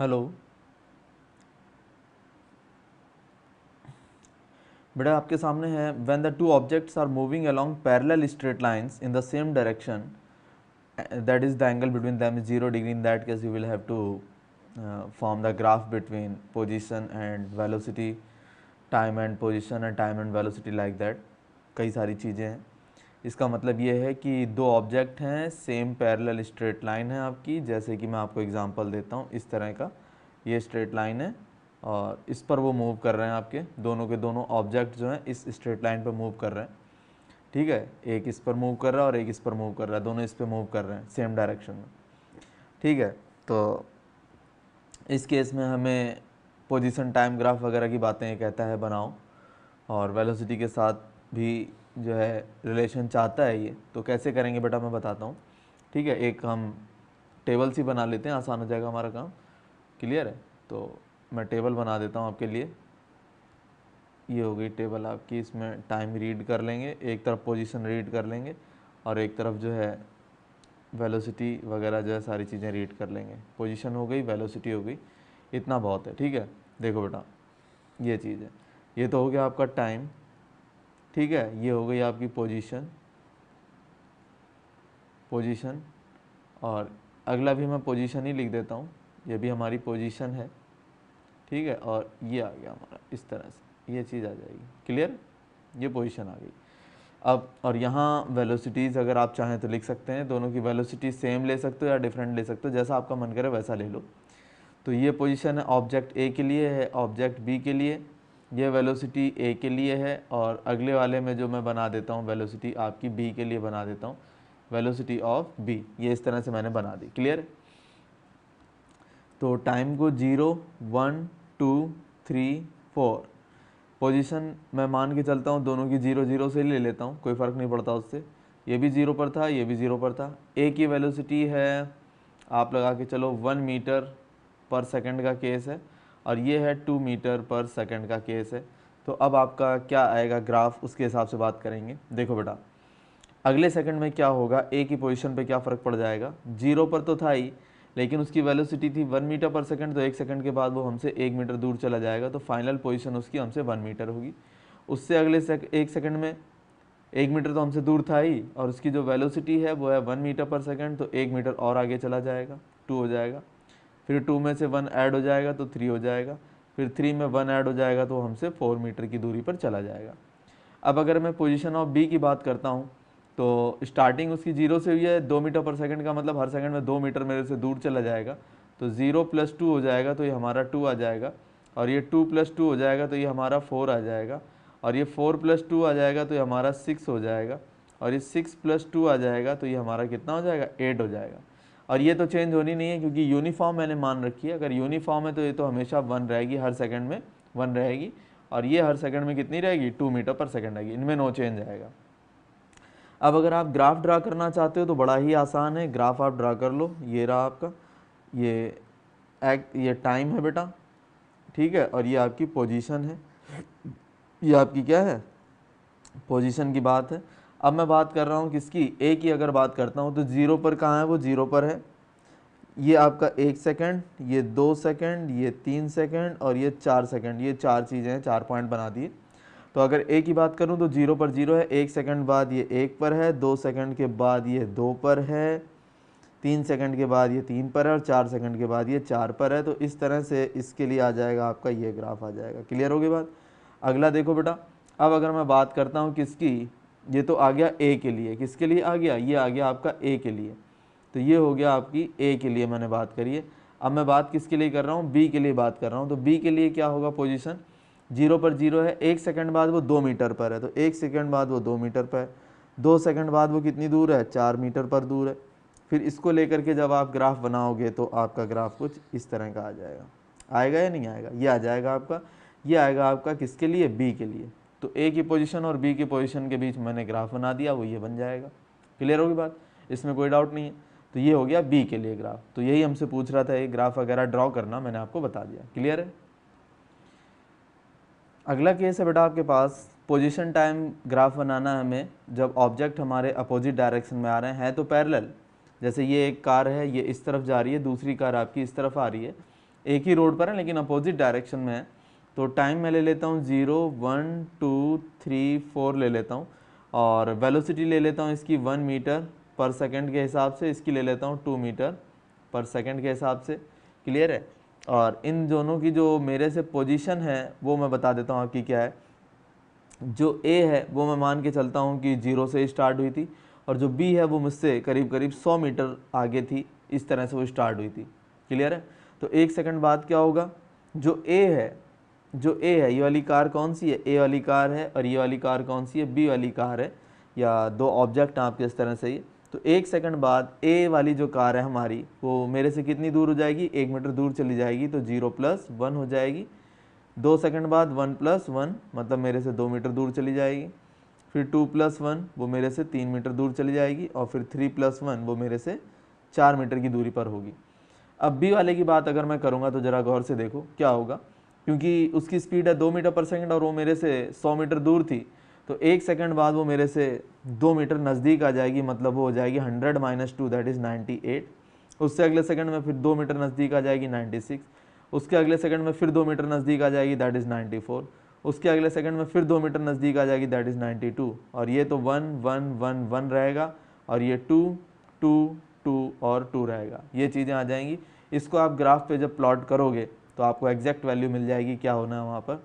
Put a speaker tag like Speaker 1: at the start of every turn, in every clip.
Speaker 1: hello बेटा आपके सामने है when the two objects are moving along parallel straight lines in the same direction that is the angle between them is zero degree in that case you will have to form the graph between position and velocity time and position and time and velocity like that कई सारी चीज़ें हैं इसका मतलब ये है कि दो ऑब्जेक्ट हैं सेम पैरेलल स्ट्रेट लाइन है आपकी जैसे कि मैं आपको एग्जांपल देता हूँ इस तरह का ये स्ट्रेट लाइन है और इस पर वो मूव कर रहे हैं आपके दोनों के दोनों ऑब्जेक्ट जो हैं इस स्ट्रेट लाइन पर मूव कर रहे हैं ठीक है एक इस पर मूव कर रहा है और एक इस पर मूव कर रहा है दोनों इस पर मूव कर रहे हैं सेम डायरेक्शन में ठीक है तो इस केस में हमें पोजीशन टाइम ग्राफ वगैरह की बातें कहता है बनाओ और वेलोसिटी के साथ भी जो है रिलेशन चाहता है ये तो कैसे करेंगे बेटा मैं बताता हूँ ठीक है एक हम टेबल सी बना लेते हैं आसान हो जाएगा हमारा काम क्लियर है तो मैं टेबल बना देता हूँ आपके लिए ये हो गई टेबल आपकी इसमें टाइम रीड कर लेंगे एक तरफ पोजीशन रीड कर लेंगे और एक तरफ जो है वेलोसिटी वगैरह जो है सारी चीज़ें रीड कर लेंगे पोजीशन हो गई वेलोसिटी हो गई इतना बहुत है ठीक है देखो बेटा ये चीज़ है ये तो हो गया आपका टाइम ठीक है ये हो गई आपकी पोजीशन पोजीशन और अगला भी मैं पोजीशन ही लिख देता हूँ ये भी हमारी पोजीशन है ठीक है और ये आ गया हमारा इस तरह से ये चीज़ आ जाएगी क्लियर ये पोजीशन आ गई अब और यहाँ वेलोसिटीज़ अगर आप चाहें तो लिख सकते हैं दोनों की वेलोसिटी सेम ले सकते हो या डिफरेंट ले सकते हो जैसा आपका मन करे वैसा ले लो तो ये पोजीशन है ऑब्जेक्ट ए के लिए है ऑब्जेक्ट बी के लिए ये वेलोसिटी ए के लिए है और अगले वाले में जो मैं बना देता हूँ वेलोसिटी आपकी बी के लिए बना देता हूँ वेलोसिटी ऑफ बी ये इस तरह से मैंने बना दी क्लियर तो टाइम को zero one two three four position मैं मान के चलता हूँ दोनों की जीरो जीरो से ले लेता हूँ कोई फ़र्क नहीं पड़ता उससे ये भी ज़ीरो पर था ये भी ज़ीरो पर था ए की वेलोसिटी है आप लगा के चलो वन मीटर पर सेकेंड का केस है और ये है टू मीटर पर सेकंड का केस है तो अब आपका क्या आएगा ग्राफ उसके हिसाब से बात करेंगे देखो बेटा अगले सेकंड में क्या होगा ए की पोजीशन पे क्या फ़र्क पड़ जाएगा जीरो पर तो था ही लेकिन उसकी वेलोसिटी थी वन मीटर पर सेकंड तो एक सेकंड के बाद वो हमसे एक मीटर दूर चला जाएगा तो फाइनल पोजीशन उसकी हमसे वन मीटर होगी उससे अगले सेक, एक सेकंड में एक मीटर तो हमसे दूर था ही और उसकी जो वेलोसिटी है वो है वन मीटर पर सेकेंड तो एक मीटर और आगे चला जाएगा टू हो जाएगा फिर टू में से वन ऐड हो जाएगा तो थ्री हो जाएगा फिर थ्री में वन ऐड हो जाएगा तो हमसे फोर मीटर की दूरी पर चला जाएगा अब अगर मैं पोजीशन ऑफ बी की बात करता हूँ तो स्टार्टिंग उसकी जीरो से हुई है दो मीटर पर सेकंड का मतलब हर सेकंड में दो मीटर मेरे से दूर चला जाएगा तो ज़ीरो प्लस टू हो जाएगा तो ये हमारा टू आ जाएगा और ये टू प्लस टू हो जाएगा तो ये हमारा फोर आ जाएगा और ये फोर प्लस टू आ जाएगा तो ये हमारा सिक्स हो जाएगा और ये सिक्स प्लस टू आ जाएगा तो ये हमारा कितना हो जाएगा एट हो जाएगा और ये तो चेंज होनी नहीं है क्योंकि यूनिफॉर्म मैंने मान रखी है अगर यूनिफॉर्म है तो ये तो हमेशा वन रहेगी हर सेकंड में वन रहेगी और ये हर सेकंड में कितनी रहेगी टू मीटर पर सेकंड रहेगी इनमें नो चेंज आएगा अब अगर आप ग्राफ ड्रा करना चाहते हो तो बड़ा ही आसान है ग्राफ आप ड्रा कर लो ये रहा आपका ये एक्ट ये टाइम है बेटा ठीक है और ये आपकी पोजिशन है ये आपकी क्या है पोजिशन की बात है अब मैं बात कर रहा हूँ किसकी ए की अगर बात करता हूँ तो ज़ीरो पर कहाँ है वो ज़ीरो पर है ये आपका एक सेकंड ये दो सेकंड ये तीन सेकंड और ये चार सेकंड ये चार चीज़ें हैं चार पॉइंट बना दिए तो अगर ए की बात करूँ तो जीरो पर जीरो है एक सेकंड बाद ये एक पर है दो सेकंड के बाद ये दो पर है तीन सेकंड के बाद ये तीन पर है और चार सेकंड के बाद ये चार पर है तो इस तरह से इसके लिए आ जाएगा आपका ये ग्राफ आ जाएगा क्लियर होगी बात अगला देखो बेटा अब अगर मैं बात करता हूँ किसकी ये तो आ गया ए के लिए किसके लिए आ गया ये आ गया आपका ए के लिए तो ये हो गया आपकी ए के लिए मैंने बात करी है अब मैं बात किसके लिए कर रहा हूँ बी के लिए बात कर रहा हूँ तो बी के लिए क्या होगा पोजिशन जीरो पर जीरो है एक सेकेंड बाद वो दो मीटर पर है तो एक सेकेंड बाद वो दो मीटर पर है दो सेकेंड बाद वो कितनी दूर है चार मीटर पर दूर है फिर इसको लेकर के जब आप ग्राफ बनाओगे तो आपका ग्राफ कुछ इस तरह का आ जाएगा आएगा या नहीं आएगा ये आ जाएगा आपका ये आएगा आपका किसके लिए बी के लिए तो ए की पोजीशन और बी की पोजीशन के बीच मैंने ग्राफ बना दिया वो ये बन जाएगा क्लियर होगी बात इसमें कोई डाउट नहीं है तो ये हो गया बी के लिए ग्राफ तो यही हमसे पूछ रहा था ये ग्राफ वगैरह ड्रॉ करना मैंने आपको बता दिया क्लियर है अगला केस है बेटा आपके पास पोजीशन टाइम ग्राफ बनाना है हमें जब ऑब्जेक्ट हमारे अपोजिट डायरेक्शन में आ रहे हैं तो पैरेलल जैसे ये एक कार है ये इस तरफ जा रही है दूसरी कार आपकी इस तरफ आ रही है एक ही रोड पर है लेकिन अपोजिट डायरेक्शन में है तो टाइम मैं ले लेता हूँ zero one two three four ले लेता हूँ और वेलोसिटी ले लेता हूँ इसकी वन मीटर पर सेकंड के हिसाब से इसकी ले लेता हूँ टू मीटर पर सेकंड के हिसाब से क्लियर है और इन दोनों की जो मेरे से पोजीशन है वो मैं बता देता हूँ आपकी क्या है जो ए है वो मैं मान के चलता हूँ कि जीरो से स्टार्ट हुई थी और जो बी है वो मुझसे करीब करीब सौ मीटर आगे थी इस तरह से वो स्टार्ट हुई थी क्लियर है तो एक सेकेंड बाद क्या होगा जो ए है जो ए है ये वाली कार कौन सी है ए वाली कार है और ये वाली कार कौन सी है बी वाली कार है या दो ऑब्जेक्ट हैं आपके इस तरह से ही तो एक सेकंड बाद ए वाली जो कार है हमारी वो मेरे से कितनी दूर हो जाएगी एक मीटर दूर चली जाएगी तो जीरो प्लस वन हो जाएगी दो सेकंड बाद वन प्लस वन मतलब मेरे से दो मीटर दूर चली जाएगी फिर टू प्लस वन वो मेरे से तीन मीटर दूर चली जाएगी और फिर थ्री प्लस वन वो मेरे से चार मीटर की दूरी पर होगी अब बी वाले की बात अगर मैं करूँगा तो ज़रा गौर से देखो क्या होगा क्योंकि उसकी स्पीड है दो मीटर पर सेकंड और वो मेरे से सौ मीटर दूर थी तो एक सेकंड बाद वो मेरे से दो मीटर नज़दीक आ जाएगी मतलब वो हो जाएगी hundred minus two that is ninety eight उससे अगले सेकंड में फिर दो मीटर नज़दीक आ जाएगी नाइन्टी सिक्स उसके अगले सेकंड में फिर दो मीटर नज़दीक आ जाएगी दैट इज़ नाइन्टी फोर उसके अगले सेकंड में फिर दो मीटर नज़दीक आ जाएगी दैट इज़ नाइन्टी टू और ये तो वन वन वन वन रहेगा और ये टू टू टू और टू रहेगा ये चीज़ें आ जाएंगी इसको आप ग्राफ पे जब प्लॉट करोगे तो आपको एग्जैक्ट वैल्यू मिल जाएगी क्या होना है वहाँ पर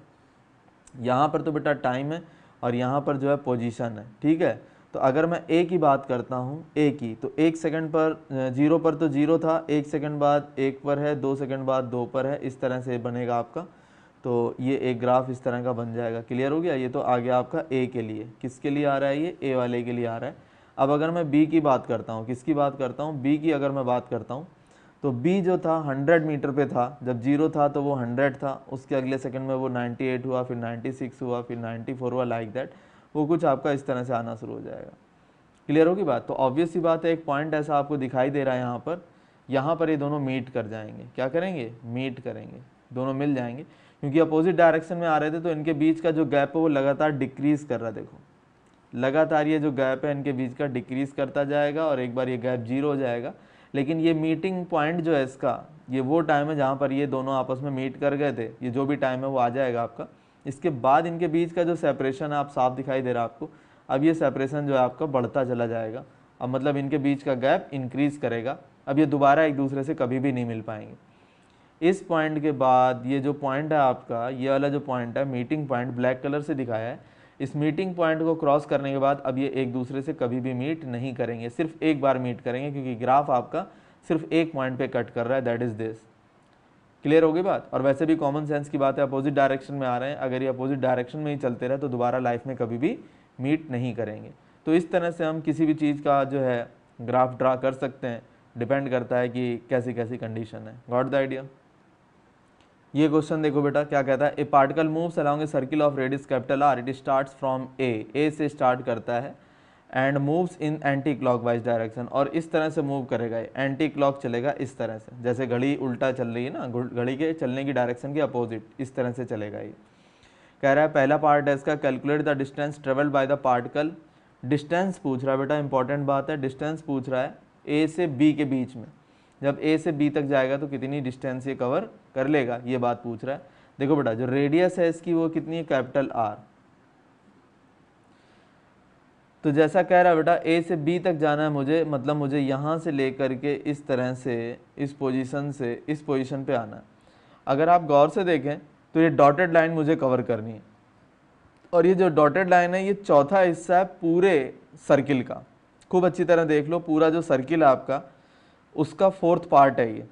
Speaker 1: यहाँ पर तो बेटा टाइम है और यहाँ पर जो है पोजीशन है ठीक है तो अगर मैं ए की बात करता हूँ ए की तो एक सेकंड पर जीरो पर तो जीरो था एक सेकंड बाद एक पर है दो सेकंड बाद दो पर है इस तरह से बनेगा आपका तो ये एक ग्राफ इस तरह का बन जाएगा क्लियर हो गया ये तो आ गया आपका ए के लिए किसके लिए आ रहा है ये ए वाले के लिए आ रहा है अब अगर मैं बी की बात करता हूँ किसकी बात करता हूँ बी की अगर मैं बात करता हूँ तो बी जो था 100 मीटर पे था जब जीरो था तो वो 100 था उसके अगले सेकंड में वो 98 हुआ फिर 96 हुआ फिर 94 हुआ लाइक दैट वो कुछ आपका इस तरह से आना शुरू हो जाएगा क्लियर होगी बात तो ऑब्वियस सी बात है एक पॉइंट ऐसा आपको दिखाई दे रहा है यहाँ पर यहाँ पर ये दोनों मीट कर जाएंगे क्या करेंगे मीट करेंगे दोनों मिल जाएंगे क्योंकि अपोजिट डायरेक्शन में आ रहे थे तो इनके बीच का जो गैप है वो लगातार डिक्रीज कर रहा है देखो लगातार ये जो गैप है इनके बीच का डिक्रीज करता जाएगा और एक बार ये गैप जीरो हो जाएगा लेकिन ये मीटिंग पॉइंट जो है इसका ये वो टाइम है जहाँ पर ये दोनों आपस में मीट कर गए थे ये जो भी टाइम है वो आ जाएगा आपका इसके बाद इनके बीच का जो सेपरेशन है आप साफ दिखाई दे रहा है आपको अब ये सेपरेशन जो है आपका बढ़ता चला जाएगा अब मतलब इनके बीच का गैप इंक्रीज़ करेगा अब ये दोबारा एक दूसरे से कभी भी नहीं मिल पाएंगे इस पॉइंट के बाद ये जो पॉइंट है आपका ये वाला जो पॉइंट है मीटिंग पॉइंट ब्लैक कलर से दिखाया है इस मीटिंग पॉइंट को क्रॉस करने के बाद अब ये एक दूसरे से कभी भी मीट नहीं करेंगे सिर्फ एक बार मीट करेंगे क्योंकि ग्राफ आपका सिर्फ एक पॉइंट पे कट कर रहा है दैट इज़ दिस क्लियर होगी बात और वैसे भी कॉमन सेंस की बात है अपोजिट डायरेक्शन में आ रहे हैं अगर ये अपोजिट डायरेक्शन में ही चलते रहे तो दोबारा लाइफ में कभी भी मीट नहीं करेंगे तो इस तरह से हम किसी भी चीज़ का जो है ग्राफ ड्रा कर सकते हैं डिपेंड करता है कि कैसी कैसी कंडीशन है गॉट द आइडिया ये क्वेश्चन देखो बेटा क्या कहता है a particle moves along a circle of radius capital R it starts from A A से स्टार्ट करता है and moves in anti wise direction और इस तरह से मूव करेगा एंटी क्लॉक चलेगा इस तरह से जैसे घड़ी उल्टा चल रही है ना घड़ी के चलने की डायरेक्शन के अपोजिट इस तरह से चलेगा ये कह रहा है पहला पार्ट है इसका calculate the distance travelled by the particle distance पूछ रहा है बेटा इंपॉर्टेंट बात है डिस्टेंस पूछ रहा है ए से बी के बीच में जब ए से बी तक जाएगा तो कितनी डिस्टेंस ये कवर कर लेगा ये बात पूछ रहा है देखो बेटा जो रेडियस है इसकी वो कितनी है कैपिटल आर तो जैसा कह रहा है बेटा ए से बी तक जाना है मुझे मतलब मुझे यहाँ से लेकर के इस तरह से इस पोजीशन से इस पोजीशन पे आना है अगर आप गौर से देखें तो ये डॉटेड लाइन मुझे कवर करनी है और ये जो डॉटेड लाइन है ये चौथा हिस्सा है पूरे सर्किल का खूब अच्छी तरह देख लो पूरा जो सर्किल है आपका उसका फोर्थ पार्ट है ये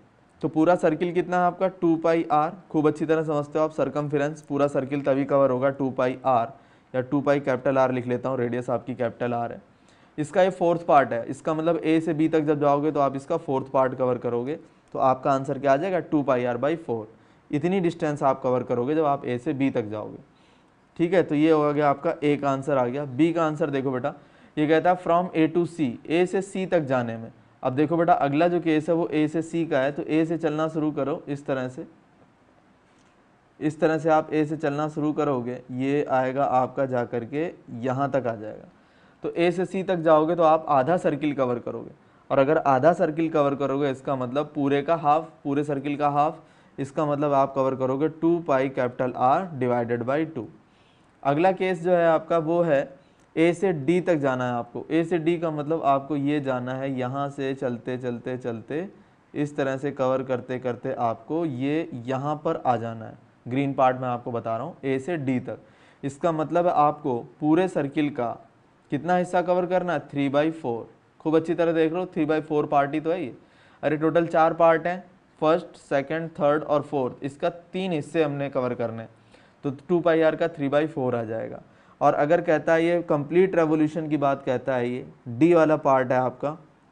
Speaker 1: तो पूरा सर्किल कितना है आपका टू पाई आर खूब अच्छी तरह समझते हो आप सरकम पूरा सर्किल तभी कवर होगा टू पाई आर या टू पाई कैपिटल आर लिख लेता हूँ रेडियस आपकी कैपिटल आर है इसका ये फोर्थ पार्ट है इसका मतलब ए से बी तक जब जाओगे तो आप इसका फोर्थ पार्ट कवर करोगे तो आपका आंसर क्या आ जाएगा two pi R by four इतनी डिस्टेंस आप कवर करोगे जब आप ए से बी तक जाओगे ठीक है तो ये हो गया आपका ए का आंसर आ गया बी का आंसर देखो बेटा ये कहता है फ्रॉम ए टू सी ए से सी तक जाने में अब देखो बेटा अगला जो केस है वो ए से सी का है तो ए से चलना शुरू करो इस तरह से इस तरह से आप ए से चलना शुरू करोगे ये आएगा आपका जा कर के यहाँ तक आ जाएगा तो ए से सी तक जाओगे तो आप आधा सर्किल कवर करोगे और अगर आधा सर्किल कवर करोगे इसका मतलब पूरे का हाफ पूरे सर्किल का हाफ इसका मतलब आप कवर करोगे two pi capital R divided by two अगला केस जो है आपका वो है ए से डी तक जाना है आपको ए से डी का मतलब आपको ये जाना है यहाँ से चलते चलते चलते इस तरह से कवर करते करते आपको ये यहाँ पर आ जाना है ग्रीन पार्ट में आपको बता रहा हूँ ए से डी तक इसका मतलब है आपको पूरे सर्किल का कितना हिस्सा कवर करना है थ्री बाई फोर खूब अच्छी तरह देख लो थ्री बाई फोर पार्ट ही तो है ये अरे टोटल चार पार्ट हैं फर्स्ट सेकंड थर्ड और फोर्थ इसका तीन हिस्से हमने कवर करने हैं तो टू पाई आर का थ्री बाई फोर आ जाएगा और अगर कहता है ये कंप्लीट रेवोल्यूशन की बात कहता है ये डी वाला पार्ट है आपका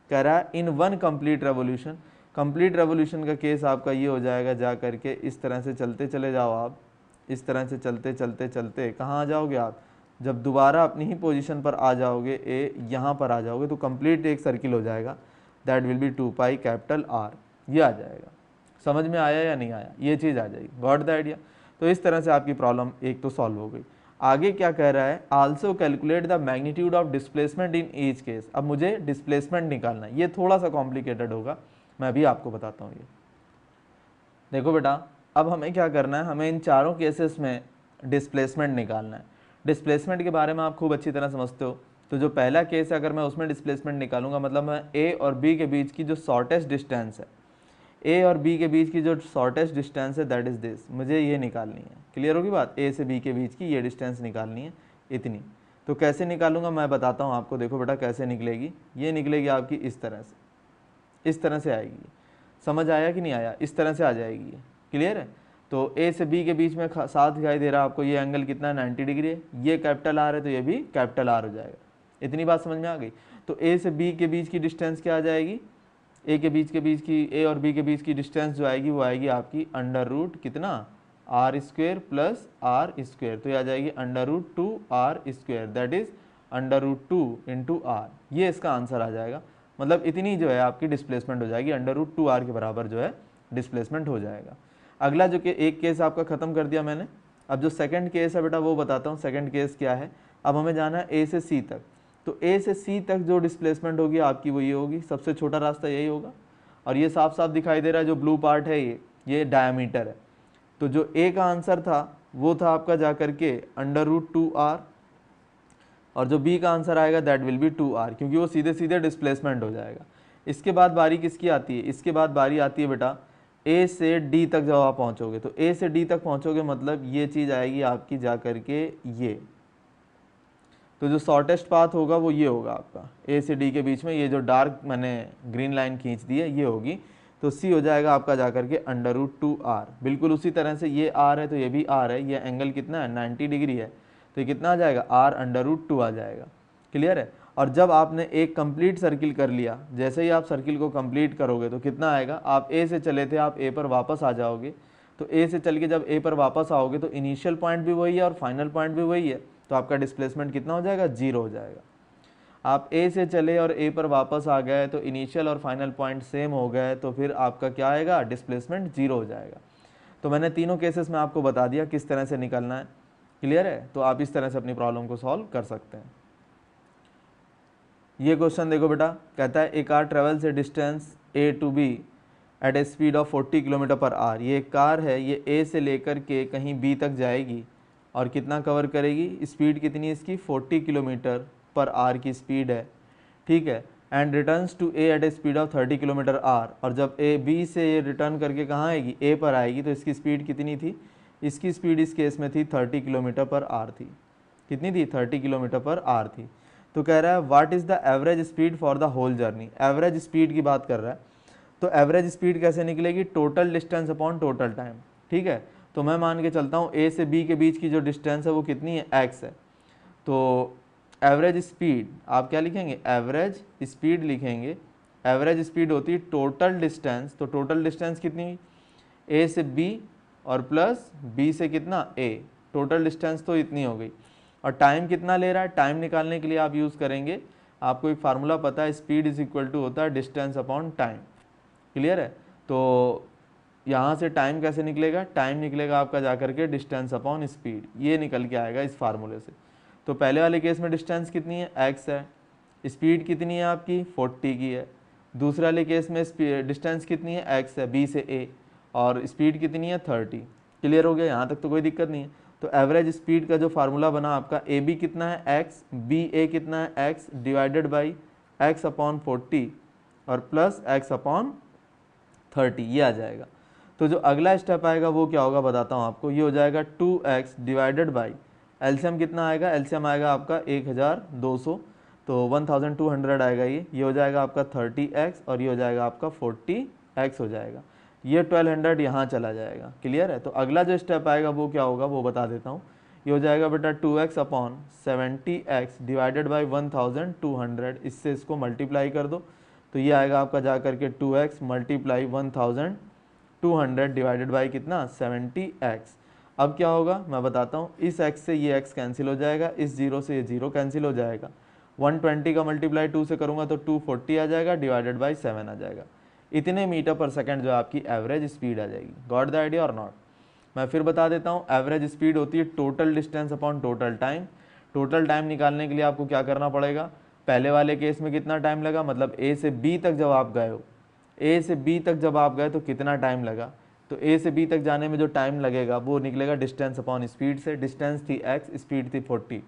Speaker 1: कह रहा है in one complete revolution complete revolution का केस आपका ये हो जाएगा जा करके इस तरह से चलते चले जाओ आप इस तरह से चलते चलते चलते कहाँ आ जाओगे आप जब दोबारा अपनी ही पोजिशन पर आ जाओगे ए यहाँ पर आ जाओगे तो कम्प्लीट एक सर्किल हो जाएगा that will be two pi capital R ये आ जाएगा समझ में आया या नहीं आया ये चीज़ आ जाएगी गॉड द आइडिया तो इस तरह से आपकी प्रॉब्लम एक तो सॉल्व हो गई आगे क्या कह रहा है also calculate the magnitude of displacement in each case अब मुझे डिस्प्लेसमेंट निकालना है ये थोड़ा सा कॉम्प्लिकेटेड होगा मैं अभी आपको बताता हूँ ये देखो बेटा अब हमें क्या करना है हमें इन चारों केसेस में डिस्प्लेसमेंट निकालना है डिस्प्लेसमेंट के बारे में आप खूब अच्छी तरह समझते हो तो जो पहला केस है अगर मैं उसमें डिस्प्लेसमेंट निकालूंगा मतलब मैं ए और बी के बीच की जो शॉर्टेस्ट डिस्टेंस है ए और बी के बीच की जो शॉर्टेस्ट डिस्टेंस है दैट इज़ दिस मुझे ये निकालनी है क्लियर होगी बात ए से बी के बीच की ये डिस्टेंस निकालनी है इतनी तो कैसे निकालूंगा मैं बताता हूँ आपको देखो बेटा कैसे निकलेगी ये निकलेगी आपकी इस तरह से इस तरह से आएगी समझ आया कि नहीं आया इस तरह से आ जाएगी ये क्लियर है तो ए से बी के बीच में साथ दिखाई दे रहा है आपको ये एंगल कितना है 90 डिग्री है ये कैपिटल आर है तो ये भी कैपिटल आर हो जाएगा इतनी बात समझ में आ गई तो ए से बी के बीच की डिस्टेंस क्या आ जाएगी ए के बीच के बीच की ए और बी के बीच की डिस्टेंस जो आएगी वो आएगी आपकी अंडर रूट कितना R square plus R square तो ये आ जाएगी under root two R square that is under root two into R ये इसका आंसर आ जाएगा मतलब इतनी जो है आपकी डिस्प्लेसमेंट हो जाएगी अंडर रूट टू आर के बराबर जो है डिस्प्लेसमेंट हो जाएगा अगला जो कि एक केस आपका ख़त्म कर दिया मैंने अब जो सेकंड केस है बेटा वो बताता हूँ सेकंड केस क्या है अब हमें जाना है ए से सी तक तो ए से सी तक जो डिस्प्लेसमेंट होगी आपकी वो ये होगी सबसे छोटा रास्ता यही होगा और ये साफ साफ दिखाई दे रहा है जो ब्लू पार्ट है ये ये डायमीटर है तो जो ए का आंसर था वो था आपका जा कर के अंडर रूट टू आर और जो बी का आंसर आएगा that will be two R क्योंकि वो सीधे सीधे डिस्प्लेसमेंट हो जाएगा इसके बाद बारी किसकी आती है इसके बाद बारी आती है बेटा ए से डी तक जब आप पहुँचोगे तो ए से डी तक पहुँचोगे मतलब ये चीज़ आएगी आपकी जा कर के ये तो जो शॉर्टेस्ट पाथ होगा वो ये होगा आपका ए से डी के बीच में ये जो डार्क मैंने ग्रीन लाइन खींच दी है ये होगी तो सी हो जाएगा आपका जा करके अंडर रूट टू आर बिल्कुल उसी तरह से ये आर है तो ये भी आर है ये एंगल कितना है नाइन्टी डिग्री है तो ये कितना आ जाएगा आर अंडर रूट टू आ जाएगा क्लियर है और जब आपने एक कंप्लीट सर्किल कर लिया जैसे ही आप सर्किल को कंप्लीट करोगे तो कितना आएगा आप ए से चले थे आप ए पर वापस आ जाओगे तो ए से चल के जब ए पर वापस आओगे तो इनिशियल पॉइंट भी वही है और फाइनल पॉइंट भी वही है तो आपका डिस्प्लेसमेंट कितना हो जाएगा जीरो हो जाएगा आप ए से चले और ए पर वापस आ गए तो इनिशियल और फाइनल पॉइंट सेम हो गए तो फिर आपका क्या आएगा डिस्प्लेसमेंट जीरो हो जाएगा तो मैंने तीनों केसेस में आपको बता दिया किस तरह से निकलना है क्लियर है तो आप इस तरह से अपनी प्रॉब्लम को सॉल्व कर सकते हैं ये क्वेश्चन देखो बेटा कहता है a car travels a distance A to B at a speed of 40 kilometer per hour ये कार है ये ए से लेकर के कहीं बी तक जाएगी और कितना कवर करेगी स्पीड कितनी इसकी 40 किलोमीटर पर आर की स्पीड है ठीक है and returns to A at a speed of 30 kilometer hour और जब ए बी से ये रिटर्न करके कहाँ आएगी ए पर आएगी तो इसकी स्पीड कितनी थी इसकी स्पीड इस केस में थी 30 किलोमीटर पर आर थी कितनी थी 30 किलोमीटर पर आर थी तो कह रहा है what is the average speed for the whole journey average speed की बात कर रहा है तो एवरेज स्पीड कैसे निकलेगी total distance upon total time ठीक है तो मैं मान के चलता हूँ ए से बी के बीच की जो डिस्टेंस है वो कितनी है एक्स है तो एवरेज स्पीड आप क्या लिखेंगे एवरेज स्पीड लिखेंगे एवरेज स्पीड होती है टोटल डिस्टेंस तो टोटल डिस्टेंस कितनी ए से बी और प्लस बी से कितना ए टोटल डिस्टेंस तो इतनी हो गई और टाइम कितना ले रहा है टाइम निकालने के लिए आप यूज़ करेंगे आपको एक फार्मूला पता है स्पीड इज इक्वल टू होता है डिस्टेंस अपॉन टाइम क्लियर है तो यहाँ से टाइम कैसे निकलेगा टाइम निकलेगा आपका जा करके डिस्टेंस अपॉन स्पीड ये निकल के आएगा इस फार्मूले से तो पहले वाले केस में डिस्टेंस कितनी है एक्स है स्पीड कितनी है आपकी फोर्टी की है दूसरे वाले केस में डिस्टेंस कितनी है एक्स है बी से ए और स्पीड कितनी है थर्टी क्लियर हो गया यहाँ तक तो कोई दिक्कत नहीं है तो एवरेज स्पीड का जो फार्मूला बना आपका ए बी कितना है एक्स बी ए कितना है X divided by X upon forty और प्लस एक्स अपॉन थर्टी ये आ जाएगा तो जो अगला स्टेप आएगा वो क्या होगा बताता हूँ आपको ये हो जाएगा टू एक्स डिवाइडेड बाई एल्शियम कितना आएगा एल्शियम आएगा आपका एक हज़ार दो सौ तो वन थाउजेंड टू हंड्रेड आएगा ये ये हो जाएगा आपका थर्टी एक्स और ये हो जाएगा आपका फोर्टी एक्स हो जाएगा ये ट्वेल्व हंड्रेड यहाँ चला जाएगा क्लियर है तो अगला जो स्टेप आएगा वो क्या होगा वो बता देता हूँ ये हो जाएगा बेटा two X upon seventy X divided by one thousand two hundred इससे इसको मल्टीप्लाई कर दो तो ये आएगा आपका जा करके two X multiply one thousand 200 divided by कितना 70x अब क्या होगा मैं बताता हूँ इस x से ये x कैंसिल हो जाएगा इस जीरो से ये जीरो कैंसिल हो जाएगा 120 का मल्टीप्लाई 2 से करूँगा तो 240 आ जाएगा डिवाइडेड बाई सेवन आ जाएगा इतने मीटर पर सेकेंड जो आपकी एवरेज स्पीड आ जाएगी गॉड द आइडिया और नॉट मैं फिर बता देता हूँ एवरेज स्पीड होती है total distance upon total time total time निकालने के लिए आपको क्या करना पड़ेगा पहले वाले केस में कितना टाइम लगा मतलब ए से बी तक जब आप गए हो ए से बी तक जब आप गए तो कितना टाइम लगा तो ए से बी तक जाने में जो टाइम लगेगा वो निकलेगा डिस्टेंस अपॉन स्पीड से डिस्टेंस थी एक्स स्पीड थी फोर्टी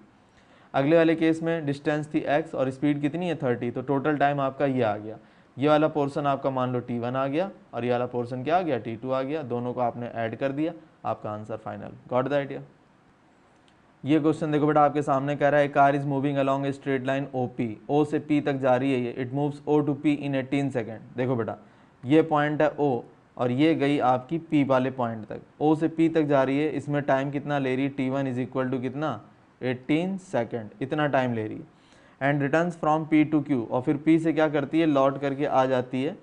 Speaker 1: अगले वाले केस में डिस्टेंस थी एक्स और स्पीड कितनी है थर्टी तो टोटल टाइम आपका ये आ गया ये वाला पोर्सन आपका मान लो टी वन आ गया और ये वाला पोर्सन क्या आ गया टी टू आ गया दोनों को आपने ऐड कर दिया आपका answer final got the idea ये क्वेश्चन देखो बेटा आपके सामने कह रहा है car is moving along a straight line O P O से पी तक जा रही है ये it moves O to P in eighteen second देखो बेटा ये पॉइंट है ओ और ये गई आपकी पी वाले पॉइंट तक ओ से पी तक जा रही है इसमें टाइम कितना ले रही है T one is equal to कितना एट्टीन सेकेंड इतना टाइम ले रही है and return from P to Q और फिर पी से क्या करती है लौट करके आ जाती है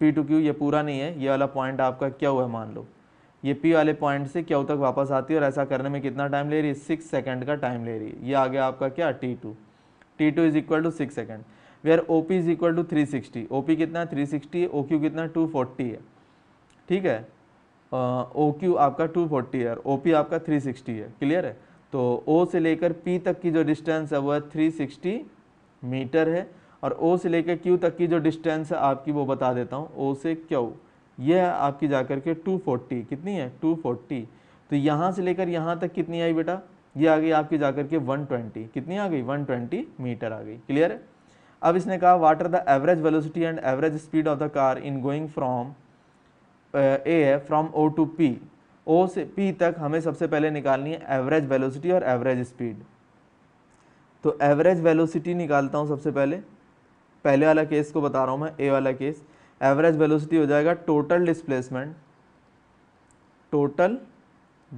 Speaker 1: पी टू क्यू ये पूरा नहीं है ये वाला पॉइंट आपका क्या हुआ है मान लो ये पी वाले पॉइंट से क्यू तक वापस आती है और ऐसा करने में कितना टाइम ले रही है सिक्स सेकेंड का टाइम ले रही है ये आ गया आपका क्या T two T two is equal to six second where O P is equal to three sixty O P कितना थ्री सिक्सटी है ओ क्यू कितना टू फोर्टी है ठीक है ओ क्यू आपका टू फोर्टी है ओ पी आपका three sixty है क्लियर है तो ओ से लेकर पी तक की जो डिस्टेंस है वह थ्री सिक्सटी मीटर है और ओ से लेकर क्यू तक की जो डिस्टेंस है आपकी वो बता देता हूँ ओ से क्यू ये है आपकी जा के टू फोर्टी कितनी है टू फोर्टी तो यहाँ से लेकर यहाँ तक कितनी आई बेटा ये आ गई आपकी जा कर के वन ट्वेंटी कितनी आ गई वन ट्वेंटी मीटर आ गई क्लियर है अब इसने कहा what are the average velocity and average speed of the car in going from A है from O to P O से पी तक हमें सबसे पहले निकालनी है एवरेज वेलोसिटी और एवरेज स्पीड तो एवरेज वेलोसिटी निकालता हूँ सबसे पहले पहले वाला केस को बता रहा हूँ मैं ए वाला केस एवरेज वेलोसिटी हो जाएगा total displacement total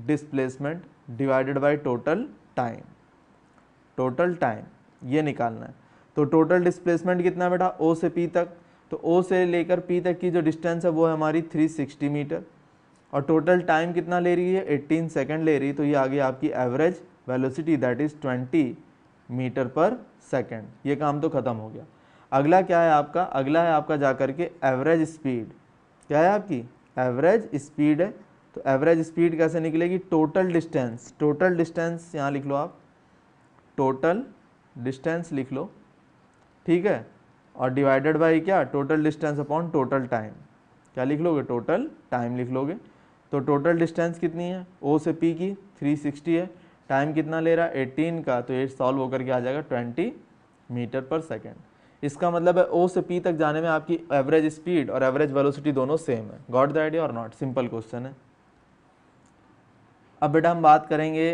Speaker 1: displacement divided by total time total time ये निकालना है तो टोटल डिस्प्लेसमेंट कितना बेटा ओ से पी तक तो ओ से लेकर पी तक की जो डिस्टेंस है वो है हमारी 360 मीटर और टोटल टाइम कितना ले रही है 18 सेकंड ले रही है तो ये आ गई आपकी average velocity that is 20 meter per second ये काम तो ख़त्म हो गया अगला क्या है आपका अगला है आपका जा के एवरेज स्पीड क्या है आपकी एवरेज स्पीड है तो एवरेज स्पीड कैसे निकलेगी टोटल डिस्टेंस टोटल डिस्टेंस यहाँ लिख लो आप टोटल डिस्टेंस लिख लो ठीक है और डिवाइडेड बाई क्या total distance upon total time क्या लिख लोगे टोटल टाइम लिख लोगे तो टोटल डिस्टेंस कितनी है ओ से पी की 360 है टाइम कितना ले रहा है 18 का तो एट सॉल्व होकर के आ जाएगा 20 मीटर पर सेकेंड इसका मतलब है ओ से पी तक जाने में आपकी एवरेज स्पीड और एवरेज वेलोसिटी दोनों सेम है गॉड द आइडिया और नॉट सिंपल क्वेश्चन है अब बेटा हम बात करेंगे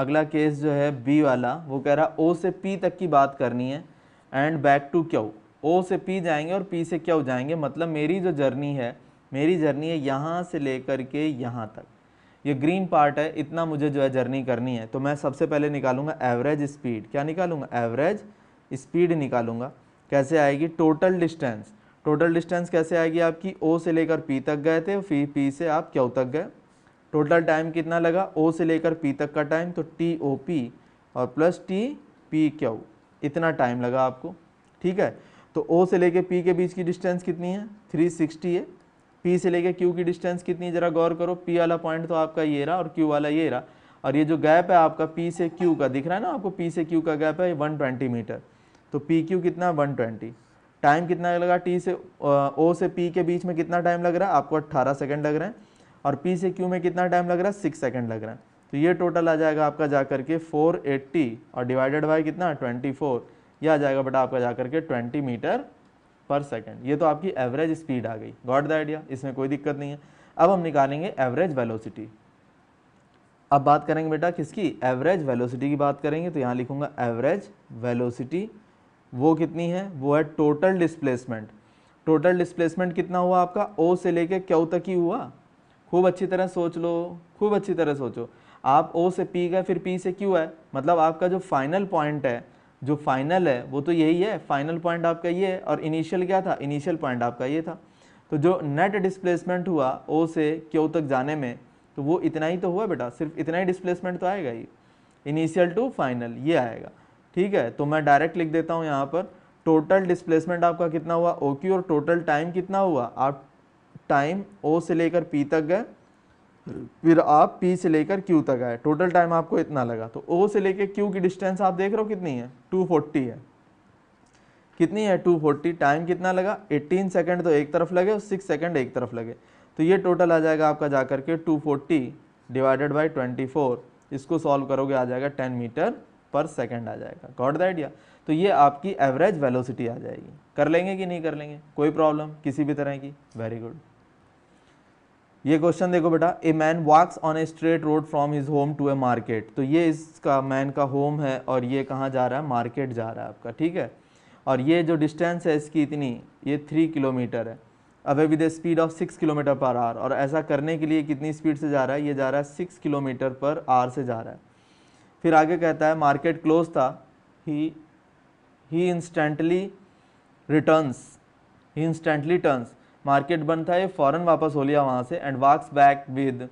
Speaker 1: अगला केस जो है बी वाला वो कह रहा है ओ से पी तक की बात करनी है and back to Q O से पी जाएंगे और पी से क्यू जाएंगे मतलब मेरी जो जर्नी है मेरी जर्नी है यहाँ से लेकर के यहाँ तक ये ग्रीन पार्ट है इतना मुझे जो है जर्नी करनी है तो मैं सबसे पहले निकालूंगा एवरेज स्पीड क्या निकालूंगा एवरेज स्पीड निकालूंगा कैसे आएगी टोटल डिस्टेंस टोटल डिस्टेंस कैसे आएगी आपकी ओ से लेकर पी तक गए थे फिर पी से आप क्यू तक गए टोटल टाइम कितना लगा ओ से लेकर पी तक का टाइम तो टी ओ पी और प्लस टी पी क्यू इतना टाइम लगा आपको ठीक है तो ओ से लेकर पी के बीच की डिस्टेंस कितनी है थ्री सिक्सटी है पी से लेकर क्यू की डिस्टेंस कितनी है जरा गौर करो पी वाला पॉइंट तो आपका ये रहा और क्यू वाला ये रहा और ये जो गैप है आपका पी से क्यू का दिख रहा है ना आपको पी से क्यू का गैप है ट्वेंटी मीटर तो पी क्यू कितना वन ट्वेंटी टाइम कितना लगा टी से ओ से पी के बीच में कितना टाइम लग रहा है आपको अट्ठारह सेकेंड लग रहे हैं और पी से क्यू में कितना टाइम लग रहा है सिक्स सेकेंड लग रहा है तो ये टोटल आ जाएगा आपका जा करके फोर एट्टी और डिवाइडेड बाई कितना ट्वेंटी फोर यह आ जाएगा बेटा आपका जा करके ट्वेंटी मीटर पर सेकेंड ये तो आपकी एवरेज स्पीड आ गई गॉट द आइडिया इसमें कोई दिक्कत नहीं है अब हम निकालेंगे एवरेज वेलोसिटी अब बात करेंगे बेटा किसकी एवरेज वेलोसिटी की बात करेंगे तो यहाँ लिखूंगा एवरेज वेलोसिटी वो कितनी है वो है टोटल डिस्प्लेसमेंट टोटल डिस्प्लेसमेंट कितना हुआ आपका ओ से लेके क्यों तक ही हुआ खूब अच्छी तरह सोच लो खूब अच्छी तरह सोचो आप ओ से पी गए फिर पी से क्यों है मतलब आपका जो फाइनल पॉइंट है जो फाइनल है वो तो यही है फाइनल पॉइंट आपका ये है और इनिशियल क्या था इनिशियल पॉइंट आपका ये था तो जो नेट डिस्प्लेसमेंट हुआ ओ से क्यों तक जाने में तो वो इतना ही तो हुआ बेटा सिर्फ इतना ही डिस्प्लेसमेंट तो आएगा ही इनिशियल टू फाइनल ये आएगा ठीक है तो मैं डायरेक्ट लिख देता हूँ यहाँ पर टोटल डिस्प्लेसमेंट आपका कितना हुआ ओ क्यू और टोटल टाइम कितना हुआ आप टाइम ओ से लेकर पी तक गए फिर आप पी से लेकर क्यू तक आए टोटल टाइम आपको इतना लगा तो ओ से लेकर क्यू की डिस्टेंस आप देख रहे हो कितनी है फोर्टी है कितनी है 240 टाइम कितना लगा 18 सेकंड तो एक तरफ लगे और 6 सेकंड एक तरफ लगे तो ये टोटल आ जाएगा आपका के टू 240 डिवाइडेड बाई 24 इसको सॉल्व करोगे आ जाएगा 10 मीटर पर सेकेंड आ जाएगा गॉट द आइडिया तो ये आपकी एवरेज वेलोसिटी आ जाएगी कर लेंगे कि नहीं कर लेंगे कोई प्रॉब्लम किसी भी तरह की वेरी गुड ये क्वेश्चन देखो बेटा a man walks on a straight road from his home to a market तो ये इसका मैन का होम है और ये कहाँ जा रहा है मार्केट जा रहा है आपका ठीक है और ये जो डिस्टेंस है इसकी इतनी ये थ्री किलोमीटर है away with a speed of six kilometer per hour और ऐसा करने के लिए कितनी स्पीड से जा रहा है ये जा रहा है सिक्स किलोमीटर पर आर से जा रहा है फिर आगे कहता है मार्केट क्लोज था ही ही इंस्टेंटली रिटर्न्स ही इंस्टेंटली टर्न्स मार्केट बंद था ये फ़ौरन वापस हो लिया वहाँ से and walks back with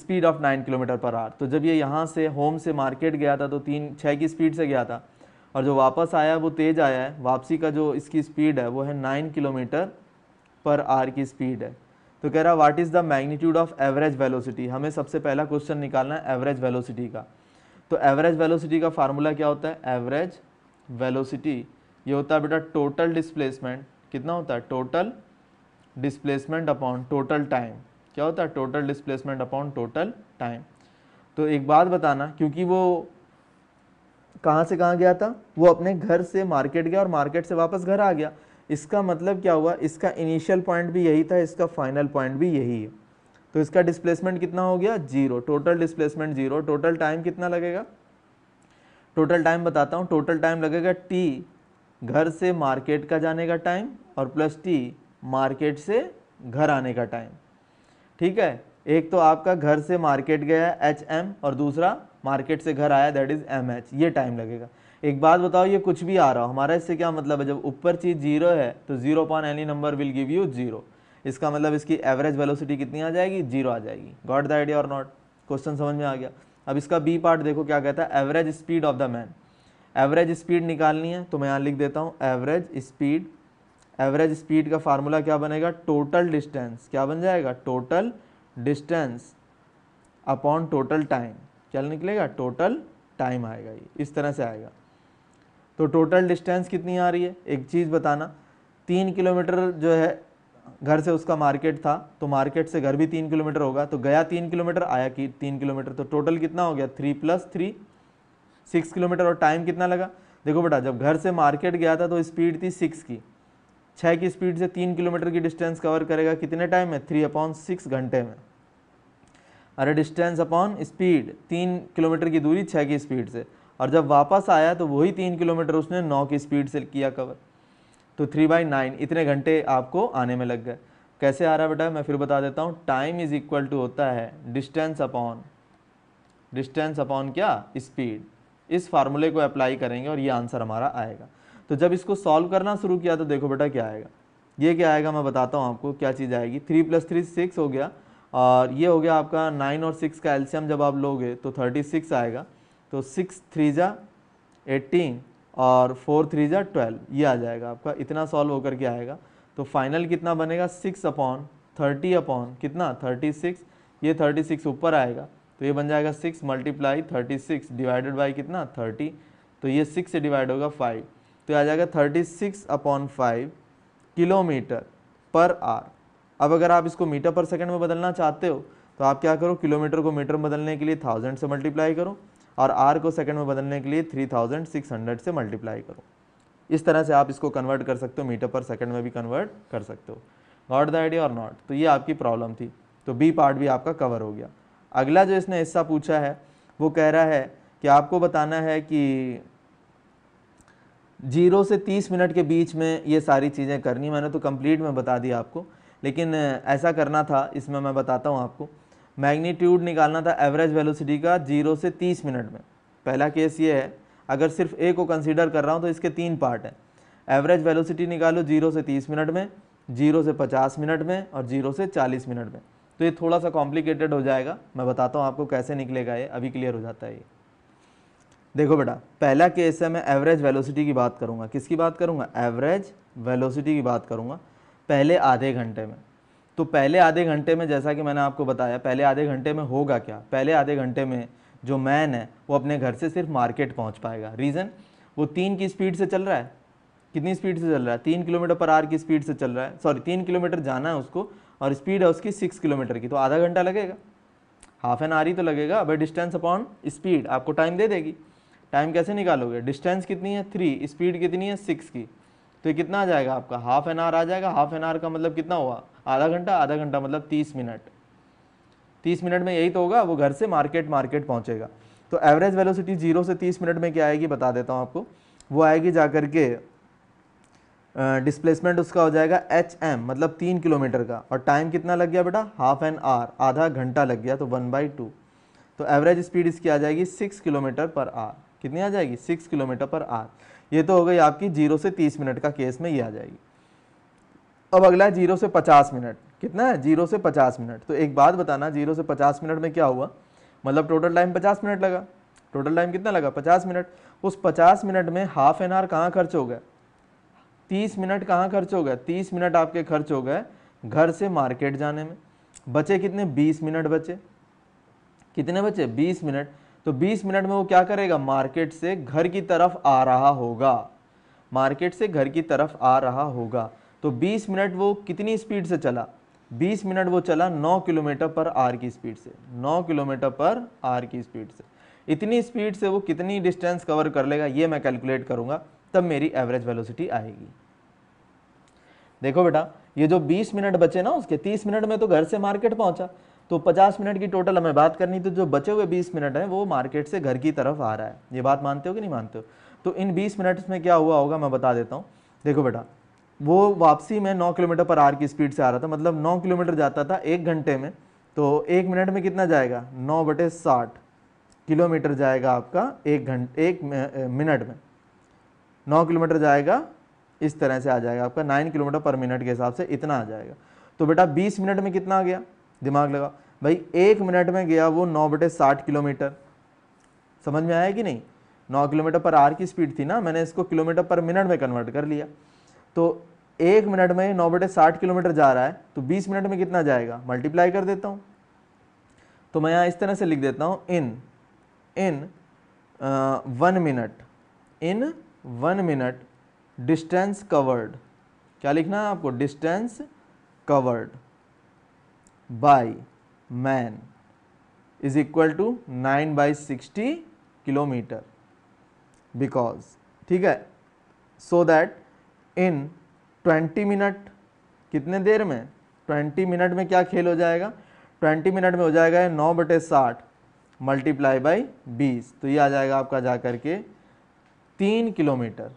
Speaker 1: speed of nine kilometer per hour तो जब ये यहाँ से होम से मार्केट गया था तो तीन छः की स्पीड से गया था और जो वापस आया वो तेज़ आया है वापसी का जो इसकी स्पीड है वो है नाइन किलोमीटर पर आर की स्पीड है तो कह रहा what is the magnitude of average velocity हमें सबसे पहला क्वेश्चन निकालना है एवरेज वेलोसिटी का तो एवरेज वेलोसिटी का फार्मूला क्या होता है एवरेज वेलोसिटी ये होता है बेटा टोटल डिस्प्लेसमेंट कितना होता है total displacement upon total time क्या होता है total displacement upon total time तो एक बात बताना क्योंकि वो कहाँ से कहाँ गया था वो अपने घर से मार्केट गया और मार्केट से वापस घर आ गया इसका मतलब क्या हुआ इसका इनिशियल पॉइंट भी यही था इसका फाइनल पॉइंट भी यही है तो इसका डिस्प्लेसमेंट कितना हो गया zero total displacement zero total time कितना लगेगा टोटल टाइम बताता हूँ टोटल टाइम लगेगा टी घर से मार्केट का जाने का टाइम और प्लस टी मार्केट से घर आने का टाइम ठीक है एक तो आपका घर से मार्केट गया है एच एम और दूसरा मार्केट से घर आया दैट इज़ एम एच ये टाइम लगेगा एक बात बताओ ये कुछ भी आ रहा हो हमारा इससे क्या मतलब है जब ऊपर चीज़ जीरो है तो zero upon any number will give you zero इसका मतलब इसकी एवरेज वेलोसिटी कितनी आ जाएगी जीरो आ जाएगी गॉट द आइडिया और नॉट क्वेश्चन समझ में आ गया अब इसका बी पार्ट देखो क्या कहता है average speed of the man average speed निकालनी है तो मैं यहाँ लिख देता हूँ एवरेज स्पीड एवरेज स्पीड का फार्मूला क्या बनेगा टोटल डिस्टेंस क्या बन जाएगा total distance upon total time क्या निकलेगा टोटल टाइम आएगा ये इस तरह से आएगा तो टोटल डिस्टेंस कितनी आ रही है एक चीज़ बताना तीन किलोमीटर जो है घर से उसका मार्केट था तो मार्केट से घर भी तीन किलोमीटर होगा तो गया तीन किलोमीटर आया कि तीन किलोमीटर तो टोटल कितना हो गया three plus three six kilometer और टाइम कितना लगा देखो बेटा जब घर से मार्केट गया था तो स्पीड थी सिक्स की छः की स्पीड से तीन किलोमीटर की डिस्टेंस कवर करेगा कितने टाइम में थ्री अपॉन सिक्स घंटे में अरे डिस्टेंस अपॉन स्पीड तीन किलोमीटर की दूरी छः की स्पीड से और जब वापस आया तो वही तीन किलोमीटर उसने नौ की स्पीड से किया कवर तो थ्री बाई नाइन इतने घंटे आपको आने में लग गए कैसे आ रहा है बेटा मैं फिर बता देता हूँ टाइम इज इक्वल टू होता है डिस्टेंस अपॉन डिस्टेंस अपॉन क्या स्पीड इस फार्मूले को अप्लाई करेंगे और ये आंसर हमारा आएगा तो जब इसको सॉल्व करना शुरू किया तो देखो बेटा क्या आएगा ये क्या आएगा मैं बताता हूँ आपको क्या चीज़ आएगी थ्री प्लस थ्री सिक्स हो गया और ये हो गया आपका नाइन और सिक्स का एल्शियम जब आप लोगे तो थर्टी सिक्स आएगा तो सिक्स थ्री जा एटीन और फोर थ्री ज़ा ट्वेल्व ये आ जाएगा आपका इतना सॉल्व होकर के आएगा तो फाइनल कितना बनेगा सिक्स अपॉन थर्टी अपॉन कितना थर्टी सिक्स ये थर्टी सिक्स ऊपर आएगा तो ये बन जाएगा six multiply thirty six divided by कितना थर्टी तो ये सिक्स से डिवाइड होगा फाइव तो आ जाएगा thirty six upon five kilometer per hour अब अगर आप इसको मीटर पर सेकेंड में बदलना चाहते हो तो आप क्या करो किलोमीटर को मीटर में बदलने के लिए थाउजेंड से मल्टीप्लाई करो और आर को सेकंड में बदलने के लिए 3600 से मल्टीप्लाई करो इस तरह से आप इसको कन्वर्ट कर सकते हो मीटर पर सेकंड में भी कन्वर्ट कर सकते हो गॉट द आइडिया और नॉट तो ये आपकी प्रॉब्लम थी तो बी पार्ट भी आपका कवर हो गया अगला जो इसने हिस्सा पूछा है वो कह रहा है कि आपको बताना है कि जीरो से तीस मिनट के बीच में ये सारी चीज़ें करनी मैंने तो कंप्लीट में बता दी आपको लेकिन ऐसा करना था इसमें मैं बताता हूँ आपको मैग्नीट्यूड निकालना था एवरेज वेलोसिटी का जीरो से तीस मिनट में पहला केस ये है अगर सिर्फ ए को कंसीडर कर रहा हूँ तो इसके तीन पार्ट हैं एवरेज वेलोसिटी निकालो जीरो से तीस मिनट में जीरो से पचास मिनट में और जीरो से चालीस मिनट में तो ये थोड़ा सा कॉम्प्लिकेटेड हो जाएगा मैं बताता हूँ आपको कैसे निकलेगा ये अभी क्लियर हो जाता है ये देखो बेटा पहला केस है मैं एवरेज वेलोसिटी की बात करूँगा किसकी बात करूँगा एवरेज वेलोसिटी की बात करूँगा पहले आधे घंटे में तो पहले आधे घंटे में जैसा कि मैंने आपको बताया पहले आधे घंटे में होगा क्या पहले आधे घंटे में जो मैन है वो अपने घर से सिर्फ मार्केट पहुंच पाएगा रीज़न वो तीन की स्पीड से चल रहा है कितनी स्पीड से चल रहा है तीन किलोमीटर पर आर की स्पीड से चल रहा है सॉरी तीन किलोमीटर जाना है उसको और स्पीड है उसकी सिक्स किलोमीटर की तो आधा घंटा लगेगा हाफ एन आर ही तो लगेगा बाई डिस्टेंस अपॉन स्पीड आपको टाइम दे देगी टाइम कैसे निकालोगे डिस्टेंस कितनी है थ्री स्पीड कितनी है सिक्स की तो ये कितना आ जाएगा आपका हाफ एन आवर आ जाएगा हाफ एन आवर का मतलब कितना हुआ आधा घंटा आधा घंटा मतलब तीस मिनट तीस मिनट में यही तो होगा वो घर से मार्केट मार्केट पहुँचेगा तो एवरेज वेलोसिटी जीरो से तीस मिनट में क्या आएगी बता देता हूँ आपको वो आएगी जा के डिस्प्लेसमेंट uh, उसका हो जाएगा एच एम मतलब तीन किलोमीटर का और टाइम कितना लग गया बेटा हाफ एन आवर आधा घंटा लग गया तो वन बाई टू तो एवरेज स्पीड इसकी आ जाएगी सिक्स किलोमीटर पर आर कितनी आ जाएगी सिक्स किलोमीटर पर आर ये तो हो गई आपकी जीरो से तीस मिनट का केस में ये आ जाएगी अब अगला है जीरो से पचास मिनट कितना है जीरो से पचास मिनट तो एक बात बताना जीरो से पचास मिनट में क्या हुआ मतलब टोटल टाइम पचास मिनट लगा टोटल टाइम कितना लगा पचास मिनट उस पचास मिनट में हाफ एन आवर कहाँ खर्च हो गया तीस मिनट कहाँ खर्च हो गया तीस मिनट आपके खर्च हो गए घर से मार्केट जाने में बचे कितने बीस मिनट बचे कितने बचे बीस मिनट तो बीस मिनट में वो क्या करेगा मार्केट से घर की तरफ आ रहा होगा मार्केट से घर की तरफ आ रहा होगा तो 20 मिनट वो कितनी स्पीड से चला 20 मिनट वो चला 9 किलोमीटर पर आर की स्पीड से 9 किलोमीटर पर आर की स्पीड से इतनी स्पीड से वो कितनी डिस्टेंस कवर कर लेगा ये मैं कैलकुलेट करूँगा तब मेरी एवरेज वेलोसिटी आएगी देखो बेटा ये जो 20 मिनट बचे ना उसके 30 मिनट में तो घर से मार्केट पहुंचा तो 50 मिनट की टोटल हमें बात करनी तो जो बचे हुए 20 मिनट हैं वो मार्केट से घर की तरफ आ रहा है ये बात मानते हो कि नहीं मानते हो तो इन 20 मिनट्स में क्या हुआ होगा मैं बता देता हूँ देखो बेटा वो वापसी में 9 किलोमीटर पर आर की स्पीड से आ रहा था मतलब 9 किलोमीटर जाता था एक घंटे में तो एक मिनट में कितना जाएगा नौ बटे साठ किलोमीटर जाएगा आपका एक घंटे एक मिनट में नौ किलोमीटर जाएगा इस तरह से आ जाएगा आपका नाइन किलोमीटर पर मिनट के हिसाब से इतना आ जाएगा तो बेटा बीस मिनट में कितना आ गया दिमाग लगा भाई एक मिनट में गया वो नौ बटे साठ किलोमीटर समझ में आया कि नहीं नौ किलोमीटर पर आर की स्पीड थी ना मैंने इसको किलोमीटर पर मिनट में कन्वर्ट कर लिया तो एक मिनट में नौ बटे साठ किलोमीटर जा रहा है तो बीस मिनट में कितना जाएगा मल्टीप्लाई कर देता हूँ तो मैं यहाँ इस तरह से लिख देता हूँ in in one minute in one minute distance covered क्या लिखना है आपको distance covered by man is equal to nine by sixty kilometer because ठीक है सो दैट इन 20 मिनट कितने देर में 20 मिनट में क्या खेल हो जाएगा 20 मिनट में हो जाएगा नौ बटे साठ मल्टीप्लाई बाई बीस तो ये आ जाएगा आपका जा कर के तीन किलोमीटर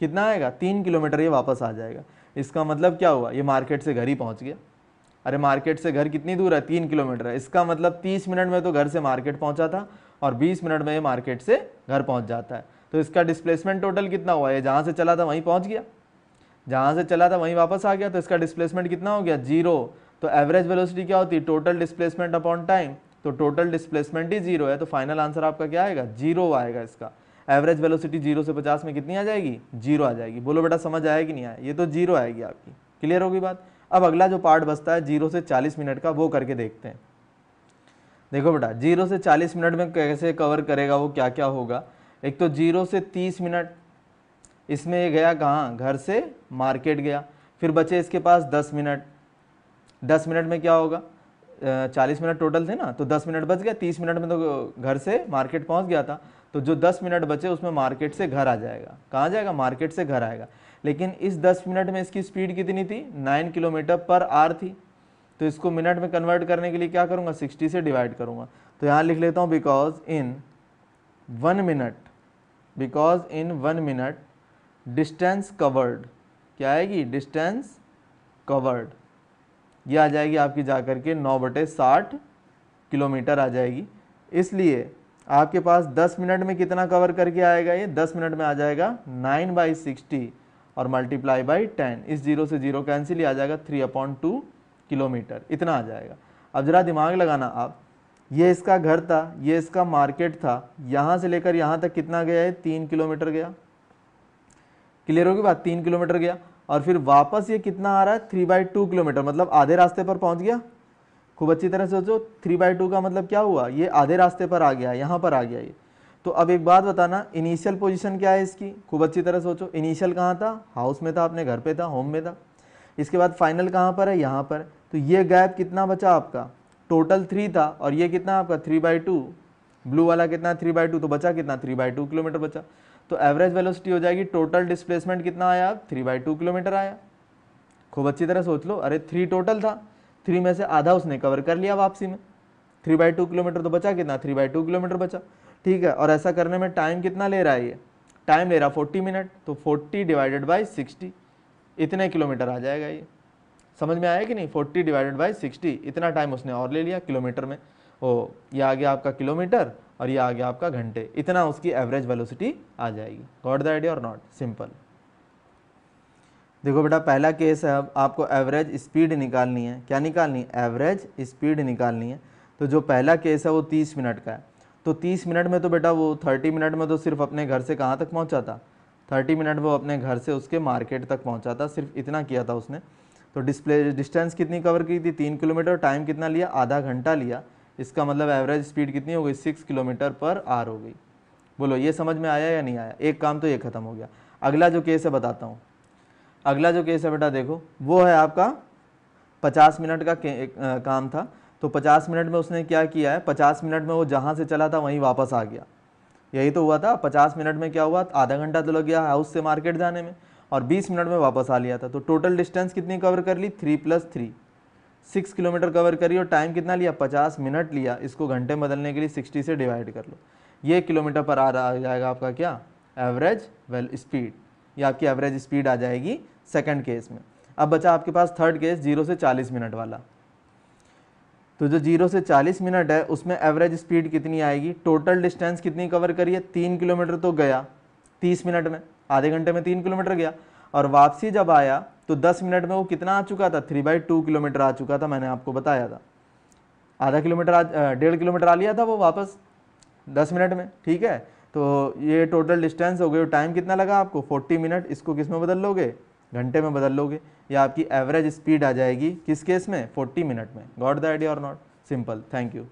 Speaker 1: कितना आएगा तीन किलोमीटर ये वापस आ जाएगा इसका मतलब क्या हुआ ये मार्केट से घर ही पहुंच गया अरे मार्केट से घर कितनी दूर है तीन किलोमीटर है इसका मतलब तीस मिनट में तो घर से मार्केट पहुंचा था और बीस मिनट में ये मार्केट से घर पहुंच जाता है तो इसका डिस्प्लेसमेंट टोटल कितना हुआ ये जहाँ से चला था वहीं पहुँच गया जहाँ से चला था वहीं वापस आ गया तो इसका डिस्प्लेसमेंट कितना हो गया जीरो तो एवरेज वेलोसिटी क्या होती है टोटल डिस्प्लेसमेंट अपॉन टाइम तो टोटल डिस्प्लेसमेंट ही जीरो है तो फाइनल आंसर आपका क्या आएगा जीरो आएगा इसका एवरेज वेलोसिटी जीरो से पचास में कितनी आ जाएगी जीरो आ जाएगी बोलो बेटा समझ आया कि नहीं आया ये तो जीरो आएगी आपकी क्लियर होगी बात अब अगला जो पार्ट बचता है जीरो से चालीस मिनट का वो करके देखते हैं देखो बेटा जीरो से चालीस मिनट में कैसे कवर करेगा वो क्या क्या होगा एक तो जीरो से तीस मिनट इसमें ये गया कहाँ घर से मार्केट गया फिर बचे इसके पास दस मिनट दस मिनट में क्या होगा चालीस मिनट टोटल थे ना तो दस मिनट बच गया तीस मिनट में तो घर से मार्केट पहुंच गया था तो जो दस मिनट बचे उसमें मार्केट से घर आ जाएगा कहाँ जाएगा मार्केट से घर आएगा लेकिन इस दस मिनट में इसकी स्पीड कितनी थी नाइन किलोमीटर पर आर थी तो इसको मिनट में कन्वर्ट करने के लिए क्या करूँगा सिक्सटी से डिवाइड करूँगा तो यहाँ लिख लेता हूँ because in one minute because in one minute distance covered क्या आएगी डिस्टेंस कवर्ड ये आ जाएगी आपकी जा के नौ बटे साठ किलोमीटर आ जाएगी इसलिए आपके पास 10 मिनट में कितना कवर करके आएगा ये 10 मिनट में आ जाएगा 9 बाई सिक्सटी और मल्टीप्लाई बाई टेन इस जीरो से जीरो कैंसिल ही आ जाएगा थ्री अपॉन टू किलोमीटर इतना आ जाएगा अब ज़रा दिमाग लगाना आप ये इसका घर था ये इसका मार्केट था यहाँ से लेकर यहाँ तक कितना गया है तीन किलोमीटर गया क्लियर होगी बात तीन किलोमीटर गया और फिर वापस ये कितना आ रहा है थ्री बाई टू किलोमीटर मतलब आधे रास्ते पर पहुंच गया खूब अच्छी तरह सोचो थ्री बाई टू का मतलब क्या हुआ ये आधे रास्ते पर आ गया यहाँ पर आ गया ये तो अब एक बात बताना इनिशियल पोजिशन क्या है इसकी खूब अच्छी तरह सोचो इनिशियल कहाँ था हाउस में था अपने घर पर था होम में था इसके बाद फाइनल कहाँ पर है यहाँ पर तो ये गैप कितना बचा आपका टोटल थ्री था और ये कितना आपका थ्री बाई टू ब्लू वाला कितना थ्री बाई टू तो बचा कितना थ्री बाई टू किलोमीटर बचा तो एवरेज वेलोसिटी हो जाएगी टोटल डिस्प्लेसमेंट कितना आया थ्री बाई टू किलोमीटर आया खूब अच्छी तरह सोच लो अरे थ्री टोटल था थ्री में से आधा उसने कवर कर लिया वापसी में थ्री बाई टू किलोमीटर तो बचा कितना थ्री बाई टू किलोमीटर बचा ठीक है और ऐसा करने में टाइम कितना ले रहा है ये टाइम ले रहा फोर्टी मिनट तो फोर्टी डिवाइडेड बाई सिक्सटी इतने किलोमीटर आ जाएगा ये समझ में आया कि नहीं फोर्टी डिवाइडेड बाई सिक्सटी इतना टाइम उसने और ले लिया किलोमीटर में ओ ये आ गया आपका किलोमीटर और ये आ गया आपका घंटे इतना उसकी एवरेज वेलोसिटी आ जाएगी गॉट द आइडिया और नॉट सिंपल देखो बेटा पहला केस है अब आपको एवरेज स्पीड निकालनी है क्या निकालनी है एवरेज स्पीड निकालनी है तो जो पहला केस है वो तीस मिनट का है तो तीस मिनट में तो बेटा वो थर्टी मिनट में तो सिर्फ अपने घर से कहाँ तक पहुँचा था थर्टी मिनट वो अपने घर से उसके मार्केट तक पहुँचा था सिर्फ इतना किया था उसने तो डिस्प्ले डिस्टेंस कितनी कवर की थी तीन किलोमीटर टाइम कितना लिया आधा घंटा लिया इसका मतलब एवरेज स्पीड कितनी हो गई सिक्स किलोमीटर पर आर हो गई बोलो ये समझ में आया या नहीं आया एक काम तो ये ख़त्म हो गया अगला जो केस है बताता हूँ अगला जो केस है बेटा देखो वो है आपका पचास मिनट का काम था तो पचास मिनट में उसने क्या किया है पचास मिनट में वो जहाँ से चला था वहीं वापस आ गया यही तो हुआ था पचास मिनट में क्या हुआ आधा घंटा तो लग गया हाउस से मार्केट जाने में और बीस मिनट में वापस आ लिया था तो टोटल डिस्टेंस कितनी कवर कर ली three plus three six kilometre cover करी और टाइम कितना लिया पचास मिनट लिया इसको घंटे में बदलने के लिए सिक्सटी से डिवाइड कर लो ये किलोमीटर पर आ रहा आ जाएगा आपका क्या एवरेज वेल स्पीड ये आपकी एवरेज स्पीड आ जाएगी सेकेंड केस में अब बचा आपके पास थर्ड केस जीरो से चालीस मिनट वाला तो जो जीरो से चालीस मिनट है उसमें एवरेज स्पीड कितनी आएगी टोटल डिस्टेंस कितनी कवर करिए तीन किलोमीटर तो गया तीस मिनट में आधे घंटे में तीन किलोमीटर गया और वापसी जब आया तो 10 मिनट में वो कितना आ चुका था थ्री बाई टू किलोमीटर आ चुका था मैंने आपको बताया था आधा किलोमीटर आ डेढ़ किलोमीटर आ लिया था वो वापस दस मिनट में ठीक है तो ये टोटल डिस्टेंस हो गई टाइम कितना लगा आपको फोर्टी मिनट इसको किस में बदल लोगे घंटे में बदल लोगे या आपकी एवरेज स्पीड आ जाएगी किस केस में फोर्टी मिनट में गॉट द आइडिया और नॉट सिंपल थैंक यू